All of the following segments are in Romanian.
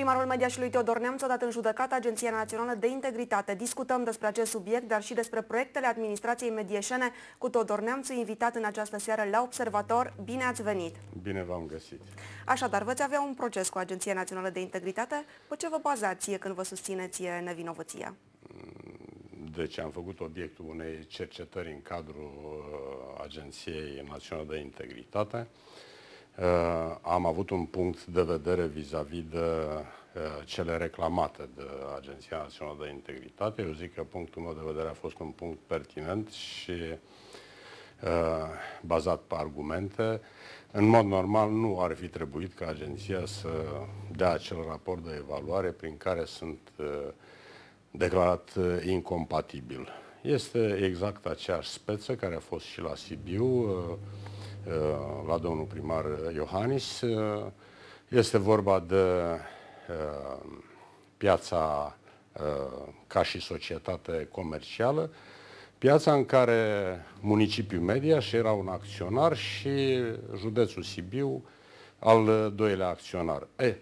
Primarul Mediașului Teodor Neamț a dat în judecată Agenția Națională de Integritate. Discutăm despre acest subiect, dar și despre proiectele administrației medieșene cu Teodor Neamț, invitat în această seară la Observator. Bine ați venit! Bine v-am găsit! Așadar, veți avea un proces cu Agenția Națională de Integritate. Pe ce vă bazați când vă susțineți nevinovăția? Mm, deci am făcut obiectul unei cercetări în cadrul uh, Agenției Naționale de Integritate. Uh, Uh, am avut un punct de vedere vis-a-vis de uh, cele reclamate de Agenția Națională de Integritate. Eu zic că punctul meu de vedere a fost un punct pertinent și uh, bazat pe argumente. În mod normal, nu ar fi trebuit ca agenția să dea acel raport de evaluare prin care sunt declarat incompatibil. Este exact aceeași speță care a fost și la Sibiu. Uh, la domnul primar Iohannis. Uh, este vorba de uh, piața ca și societate comercială, piața în care municipiul și era un acționar și județul Sibiu al doilea acționar. E,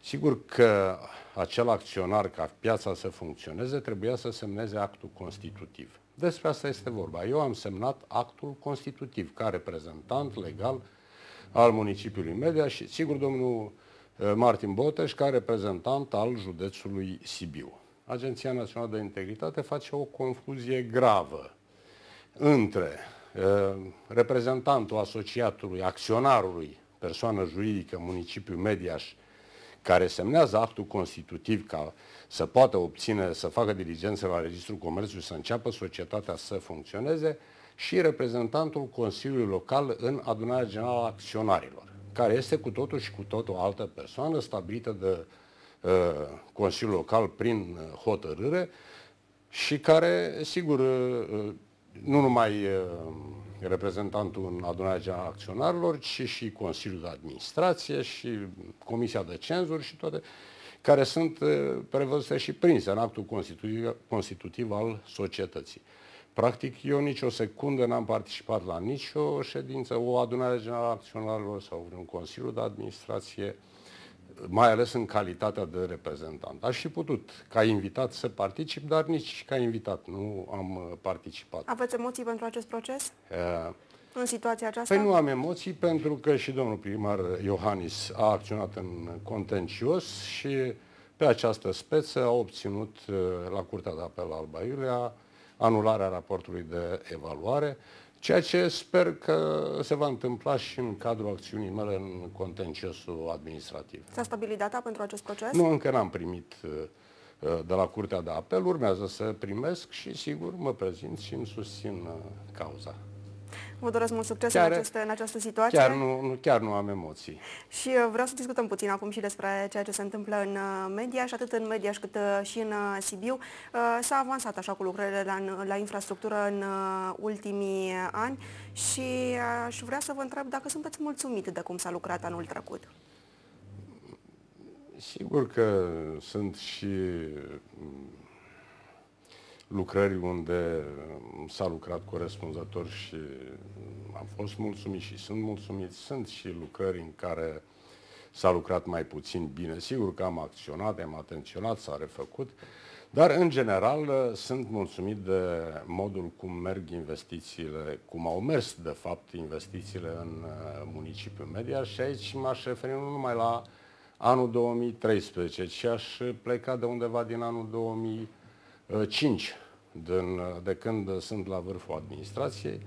sigur că acel acționar, ca piața să funcționeze, trebuia să semneze actul constitutiv. Despre asta este vorba. Eu am semnat actul constitutiv ca reprezentant legal al municipiului Media și, sigur, domnul eh, Martin Boteș ca reprezentant al județului Sibiu. Agenția Națională de Integritate face o confuzie gravă între eh, reprezentantul asociatului, acționarului, persoană juridică, municipiul Mediaș, care semnează actul constitutiv ca să poată obține, să facă diligență la Registrul Comerțului, să înceapă societatea să funcționeze, și reprezentantul Consiliului Local în Adunarea Generală a Acționarilor, care este cu totul și cu totul o altă persoană stabilită de uh, Consiliul Local prin uh, hotărâre și care, sigur, uh, uh nu numai uh, reprezentantul în adunarea acționarilor, ci și Consiliul de Administrație și Comisia de Cenzuri și toate, care sunt uh, prevăzute și prinse în actul constitutiv, constitutiv al societății. Practic, eu nici o secundă n-am participat la nicio ședință, o adunare generală a acționarilor sau un Consiliu de Administrație, mai ales în calitatea de reprezentant. Aș fi putut ca invitat să particip, dar nici ca invitat nu am uh, participat. Aveți emoții pentru acest proces? Uh, în situația aceasta? Păi nu am emoții pentru că și domnul primar Iohannis a acționat în contencios și pe această speță a obținut uh, la Curtea de Apel Alba Iulia anularea raportului de evaluare. Ceea ce sper că se va întâmpla și în cadrul acțiunii mele în contenciosul administrativ. S-a stabilit data pentru acest proces? Nu, încă n-am primit uh, uh, de la Curtea de Apel. Urmează să primesc și, sigur, mă prezint și îmi susțin uh, cauza. Vă doresc mult succes chiar, în, aceste, în această situație. Chiar nu, nu, chiar nu am emoții. Și uh, vreau să discutăm puțin acum și despre ceea ce se întâmplă în uh, media și atât în media cât uh, și în Sibiu. S-a avansat așa cu lucrările la, la infrastructură în ultimii ani și aș vrea să vă întreb dacă sunteți mulțumit de cum s-a lucrat anul trecut. Sigur că sunt și lucrări unde um, s-a lucrat corespunzător și um, am fost mulțumit și sunt mulțumit. Sunt și lucrări în care s-a lucrat mai puțin bine. Sigur că am acționat, am atenționat, s-a refăcut, dar în general uh, sunt mulțumit de modul cum merg investițiile, cum au mers de fapt investițiile în uh, municipiul media și aici m-aș referi nu numai la anul 2013, ci aș pleca de undeva din anul 2000 5 ă, din, de când sunt la vârful administrației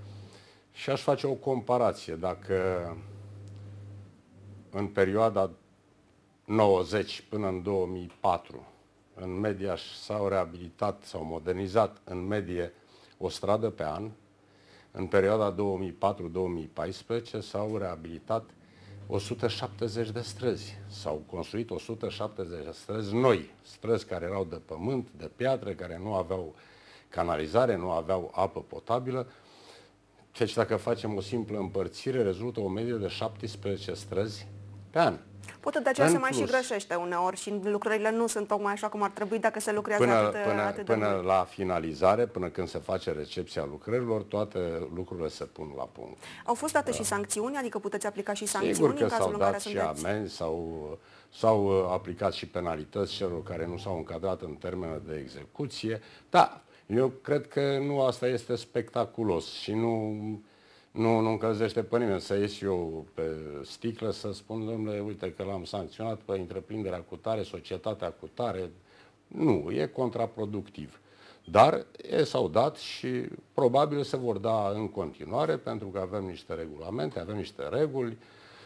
și aș face o comparație. Dacă în perioada 90 până în 2004 în media s-au reabilitat, s-au modernizat în medie o stradă pe an, în perioada 2004-2014 s-au reabilitat 170 de străzi. S-au construit 170 de străzi noi, străzi care erau de pământ, de piatră, care nu aveau canalizare, nu aveau apă potabilă. Deci dacă facem o simplă împărțire, rezultă o medie de 17 străzi pe an. Poate de aceea în se mai plus, și greșește uneori și lucrurile nu sunt tocmai așa cum ar trebui dacă se lucrează până, atât, până, atât de Până la finalizare, până când se face recepția lucrărilor, toate lucrurile se pun la punct. Au fost date da. și sancțiuni? Adică puteți aplica și sancțiuni Sigur că în cazul s în care sunteți... amenzi sau s-au uh, aplicat și penalități celor care nu s-au încadrat în termenul de execuție. Da, eu cred că nu asta este spectaculos și nu nu, nu încălzește pe nimeni. Să ies eu pe sticlă să spun, domnule, uite că l-am sancționat pe întreprinderea cu tare, societatea cu tare. Nu, e contraproductiv. Dar e, s-au dat și probabil se vor da în continuare pentru că avem niște regulamente, avem niște reguli,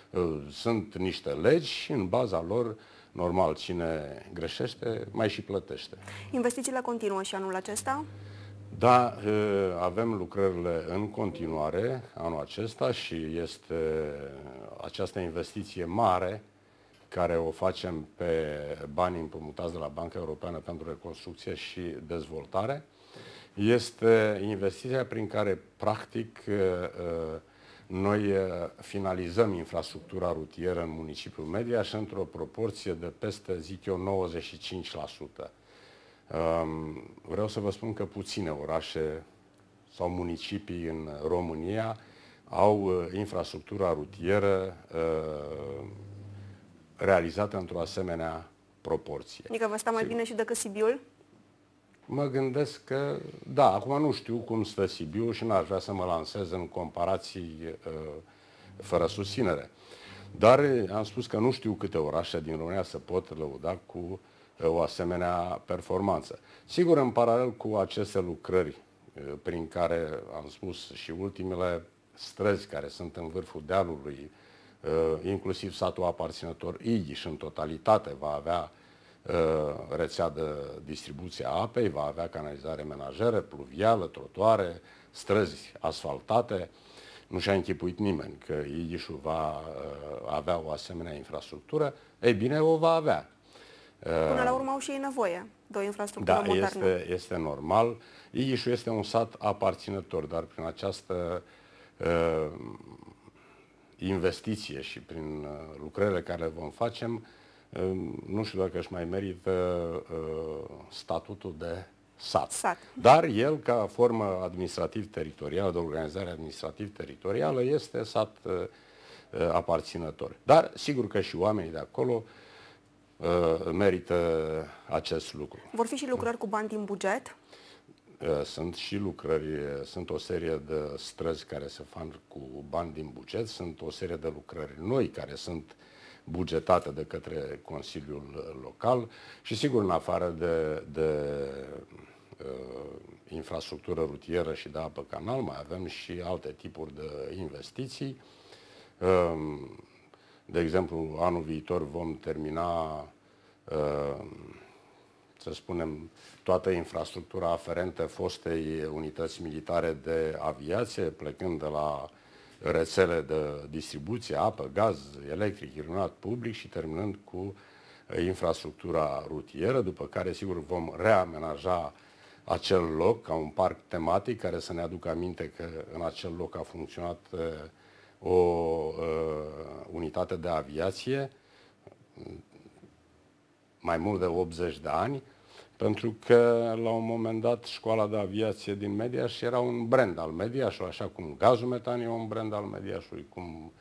uh, sunt niște legi și în baza lor normal cine greșește mai și plătește. Investițiile continuă și anul acesta? Da, eh, avem lucrările în continuare anul acesta și este această investiție mare care o facem pe banii împrumutați de la Banca Europeană pentru Reconstrucție și Dezvoltare. Este investiția prin care, practic, eh, eh, noi finalizăm infrastructura rutieră în municipiul și într-o proporție de peste, zic eu, 95%. Vreau să vă spun că puține orașe sau municipii în România au uh, infrastructura rutieră uh, realizată într-o asemenea proporție. Adică vă sta mai bine și decât Sibiul? Mă gândesc că, da, acum nu știu cum stă Sibiu și n-aș vrea să mă lansez în comparații uh, fără susținere. Dar am spus că nu știu câte orașe din România se pot lăuda cu uh, o asemenea performanță. Sigur, în paralel cu aceste lucrări prin care am spus și ultimele străzi care sunt în vârful dealului, inclusiv satul aparținător Igi și în totalitate va avea rețea de distribuție a apei, va avea canalizare menajere, pluvială, trotuare, străzi asfaltate. Nu și-a închipuit nimeni că Ighișul va avea o asemenea infrastructură. Ei bine, o va avea. Până la urmă au și ei nevoie de o infrastructură da, modernă. Este, este normal. Iișu este un sat aparținător, dar prin această uh, investiție și prin uh, lucrările care vom face, uh, nu știu dacă își mai merită uh, statutul de sat. sat. Dar el, ca formă administrativ-teritorială, de organizare administrativ-teritorială, este sat uh, uh, aparținător. Dar sigur că și oamenii de acolo uh, Uh, merită acest lucru. Vor fi și lucrări cu bani din buget? Uh, sunt și lucrări, sunt o serie de străzi care se fac cu bani din buget, sunt o serie de lucrări noi care sunt bugetate de către Consiliul Local și sigur în afară de, de uh, infrastructură rutieră și de apă canal mai avem și alte tipuri de investiții. Uh, de exemplu, anul viitor vom termina, uh, să spunem, toată infrastructura aferentă fostei unități militare de aviație, plecând de la rețele de distribuție, apă, gaz, electric, iluminat public și terminând cu infrastructura rutieră, după care, sigur, vom reamenaja acel loc ca un parc tematic care să ne aducă aminte că în acel loc a funcționat uh, o uh, unitate de aviație mai mult de 80 de ani, pentru că la un moment dat școala de aviație din Mediaș era un brand al Mediașului, așa cum gazul metan e un brand al Mediașului, cum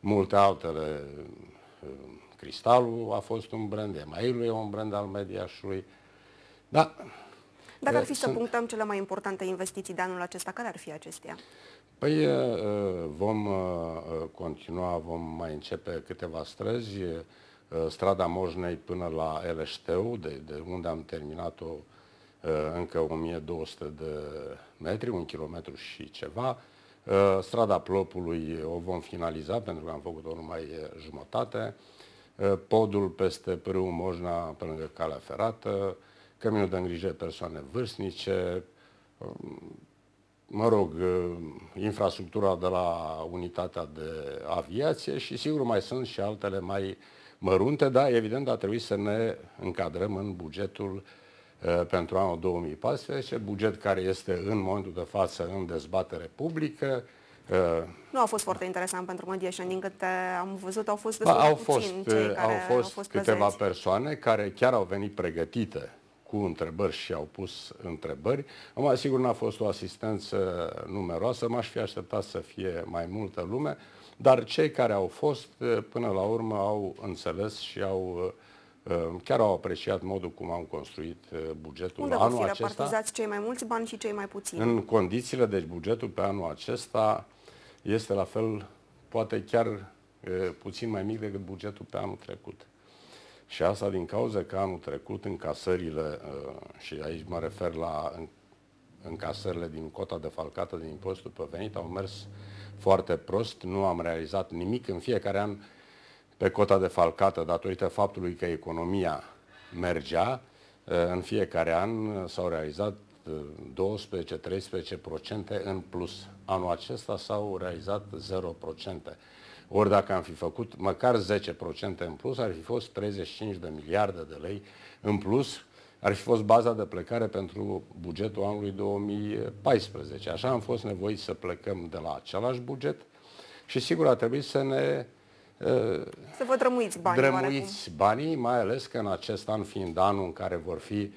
multe altele, ă, Cristalul a fost un brand, Emailul e un brand al Mediașului. Da. Dacă ar ă, fi sunt... să punctăm cele mai importante investiții de anul acesta, care ar fi acestea? Păi vom continua, vom mai începe câteva străzi, strada Moșnei până la Eleșteu, de, de unde am terminat-o încă 1200 de metri, un kilometru și ceva. Strada Plopului o vom finaliza pentru că am făcut-o numai jumătate. Podul peste Pârâu Moșna, pe lângă calea ferată, căminul de îngrijire persoane vârstnice, mă rog, uh, infrastructura de la unitatea de aviație și sigur mai sunt și altele mai mărunte, dar evident a trebuit să ne încadrăm în bugetul uh, pentru anul 2014, buget care este în momentul de față în dezbatere publică, uh, nu a fost foarte interesant pentru Mădieșeni, din câte am văzut, au fost destul au, fost, cei care au fost, au fost câteva prezenți. persoane care chiar au venit pregătite cu întrebări și au pus întrebări. Am sigur, n-a fost o asistență numeroasă, m-aș fi așteptat să fie mai multă lume, dar cei care au fost, până la urmă, au înțeles și au chiar au apreciat modul cum am construit uh, bugetul Unde anul fi acesta. cei mai mulți bani și cei mai puțini? În condițiile, deci bugetul pe anul acesta este la fel, poate chiar uh, puțin mai mic decât bugetul pe anul trecut. Și asta din cauza că anul trecut încasările, uh, și aici mă refer la încasările din cota defalcată din impostul pe venit, au mers foarte prost, nu am realizat nimic în fiecare an pe cota defalcată datorită faptului că economia mergea. Uh, în fiecare an uh, s-au realizat 12-13% în plus. Anul acesta s-au realizat 0%. Ori dacă am fi făcut măcar 10% în plus, ar fi fost 35 de miliarde de lei în plus, ar fi fost baza de plecare pentru bugetul anului 2014. Așa am fost nevoiți să plecăm de la același buget și sigur a trebuit să ne uh, să vă drămuiți banii. Drămuiți oarecum. banii, mai ales că în acest an fiind anul în care vor fi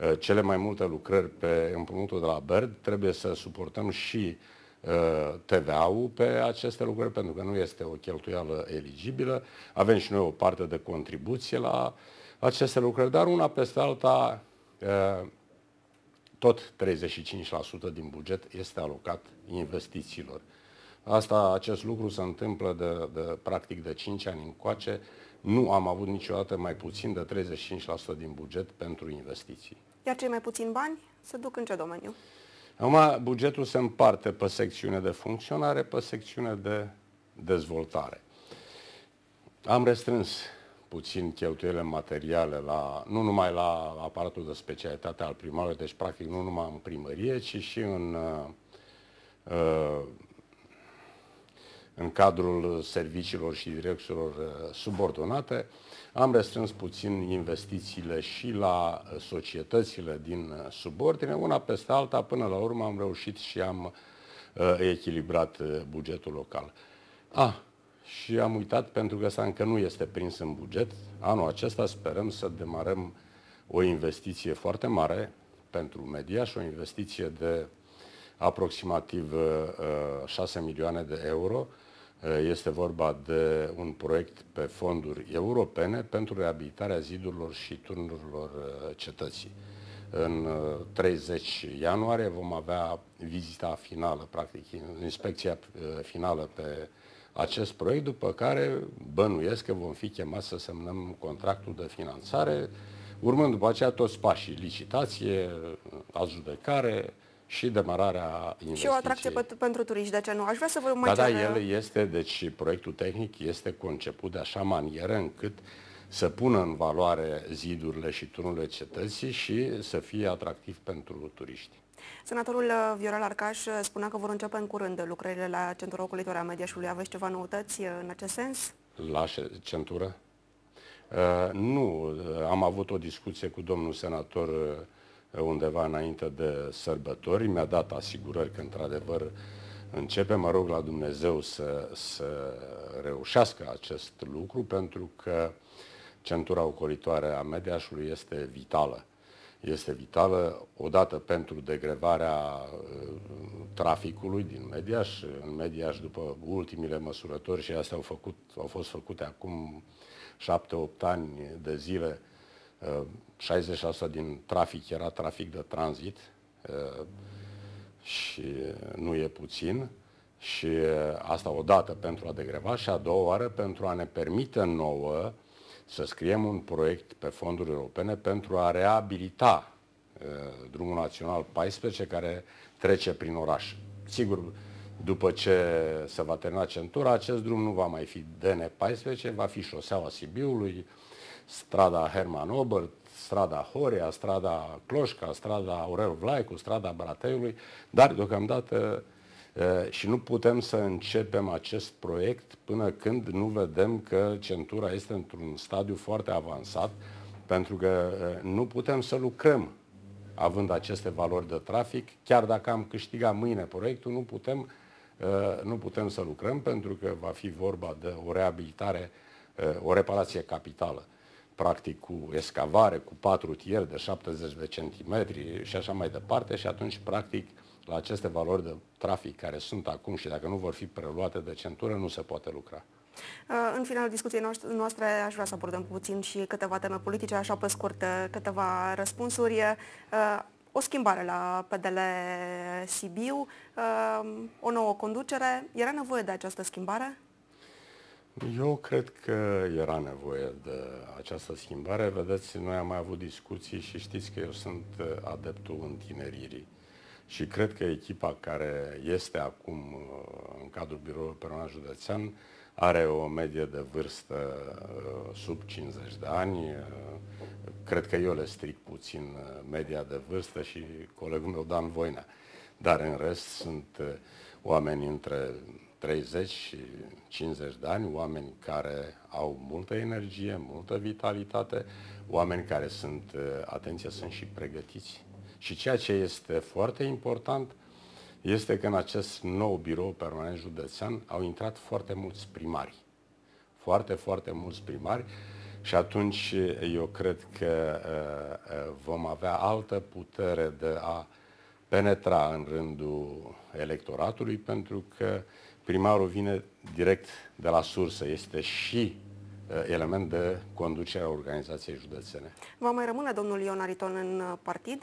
uh, cele mai multe lucrări pe împrumutul de la BERD, trebuie să suportăm și uh, Uh, TVA-ul pe aceste lucruri, pentru că nu este o cheltuială eligibilă. Avem și noi o parte de contribuție la aceste lucruri, dar una peste alta, uh, tot 35% din buget este alocat investițiilor. Asta, acest lucru se întâmplă de, de practic de 5 ani încoace. Nu am avut niciodată mai puțin de 35% din buget pentru investiții. Iar cei mai puțin bani se duc în ce domeniu? Uh, Acum, bugetul se împarte pe secțiune de funcționare, pe secțiune de dezvoltare. Am restrâns puțin cheltuielile materiale, la, nu numai la aparatul de specialitate al primarului, deci practic nu numai în primărie, ci și în, uh, uh, în cadrul serviciilor și direcțiilor uh, subordonate, am restrâns puțin investițiile și la uh, societățile din uh, subordine, una peste alta, până la urmă am reușit și am uh, echilibrat bugetul local. Ah, și am uitat pentru că asta încă nu este prins în buget. Anul acesta sperăm să demarăm o investiție foarte mare pentru media și o investiție de aproximativ 6 milioane de euro Eh, este vorba de un proiect pe fonduri europene pentru reabilitarea zidurilor și turnurilor eh, cetății. În 30 eh, ianuarie vom avea vizita finală, practic inspecția finală pe acest proiect, după care bănuiesc că vom fi chemați să semnăm contractul de finanțare, urmând după aceea toți pașii, licitație, ajudecare, și demararea investiției. Și o atracție pe, pentru turiști, de ce nu? Aș vrea să vă mai Da, da, el este, deci proiectul tehnic este conceput de așa manieră încât să pună în valoare zidurile și tunurile cetății și să fie atractiv pentru turiști. Senatorul uh, Viorel Arcaș uh, spunea că vor începe în curând lucrările la centura ocolitoare a Mediașului. Aveți ceva noutăți uh, în acest sens? La centură? Uh, nu, am avut o discuție cu domnul senator uh, undeva înainte de sărbători. Mi-a dat asigurări că, într-adevăr, începe, mă rog la Dumnezeu să, să reușească acest lucru, pentru că centura ocolitoare a Mediașului este vitală. Este vitală odată pentru degrevarea uh, traficului din Mediaș. În Mediaș, după ultimile măsurători, și astea au, făcut, au fost făcute acum 7-8 ani de zile, 60% din trafic era trafic de tranzit uh, și nu e puțin și uh, asta o dată pentru a degreva și a doua oară pentru a ne permite nouă să scriem un proiect pe fonduri europene pentru a reabilita uh, drumul național 14 care trece prin oraș. Sigur, după ce se va termina centura, acest drum nu va mai fi DN14, va fi șoseaua Sibiului, strada Herman Obert, strada Horia, strada Cloșca, strada Aurel Vlaicu, strada Brateiului, dar deocamdată și nu putem să începem acest proiect până când nu vedem că centura este într-un stadiu foarte avansat, pentru că nu putem să lucrăm având aceste valori de trafic. Chiar dacă am câștigat mâine proiectul, nu putem, nu putem să lucrăm pentru că va fi vorba de o reabilitare, o reparație capitală practic cu escavare, cu patru tieri de 70 de centimetri și așa mai departe și atunci, practic, la aceste valori de trafic care sunt acum și dacă nu vor fi preluate de centură, nu se poate lucra. Uh, în finalul discuției noastre aș vrea să abordăm puțin și câteva teme politice, așa pe scurt uh, câteva răspunsuri. Uh, o schimbare la PDL Sibiu, o nouă conducere. Era nevoie de această schimbare? Eu cred că era nevoie de această schimbare. Vedeți, noi am mai avut discuții și știți că eu sunt uh, adeptul întineririi. Și cred că echipa care este acum uh, în cadrul biroului Perona Județean are o medie de vârstă uh, sub 50 de ani. Cred că eu le stric puțin media de vârstă și colegul meu Dan Voina. Dar în rest sunt oameni între 30-50 de ani, oameni care au multă energie, multă vitalitate, oameni care sunt, uh, atenție, sunt și pregătiți. Și ceea ce este foarte important este că în acest nou birou permanent județean au intrat foarte mulți primari. Foarte, foarte mulți primari și atunci uh, eu cred că uh, vom avea altă putere de a penetra în rândul electoratului pentru că uh, primarul vine direct de la sursă. Este și uh, element de conducere a organizației județene. Va mai rămâne domnul Ion Ariton în uh, partid?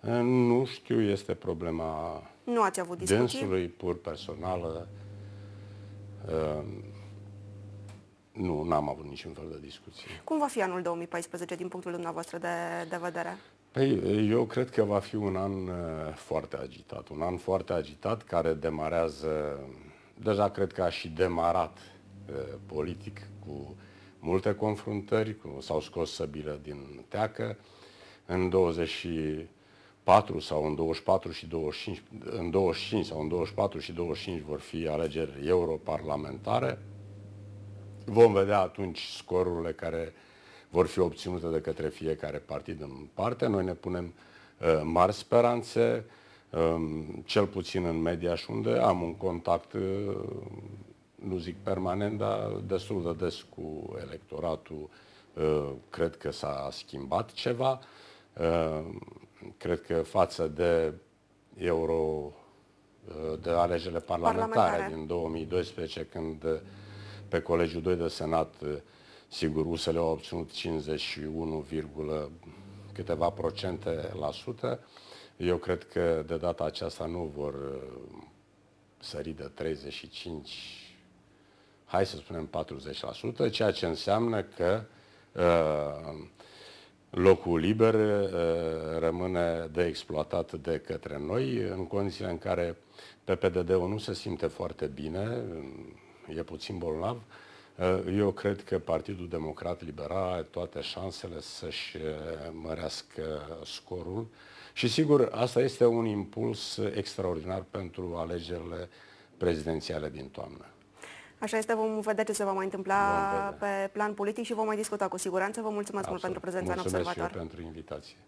Uh, nu știu, este problema nu ați avut discuții? dânsului, pur personală. Nu, n-am avut niciun fel de discuție. Cum va fi anul 2014 din punctul dumneavoastră de, de vedere? Păi, eu cred că va fi un an foarte agitat. Un an foarte agitat care demarează deja cred că a și demarat uh, politic cu multe confruntări, cu, s-au scos săbile din teacă. În 24 sau în 24 și 25, în 25 sau în 24 și 25 vor fi alegeri europarlamentare. Vom vedea atunci scorurile care vor fi obținute de către fiecare partid în parte. Noi ne punem uh, mari speranțe Ehm, cel puțin în și unde am un contact, ehm, nu zic permanent, dar destul de des cu electoratul. Ehm, cred că s-a schimbat ceva. Cred că față de euro de alegerile parlamentare, parlamentare din 2012, când pe Colegiul 2 de Senat, sigur, USL a obținut 51, câteva procente la sută, eu cred că de data aceasta nu vor uh, sări de 35, hai să spunem 40%, ceea ce înseamnă că uh, locul liber uh, rămâne de exploatat de către noi în condițiile în care PPDD-ul nu se simte foarte bine, e puțin bolnav, eu cred că Partidul Democrat Liberal are toate șansele să-și mărească scorul și sigur, asta este un impuls extraordinar pentru alegerile prezidențiale din toamnă. Așa este, vom vedea ce se va mai întâmpla pe plan politic și vom mai discuta cu siguranță. Vă mulțumesc Absolut. mult pentru prezența mulțumesc în observator. Mulțumesc pentru invitație.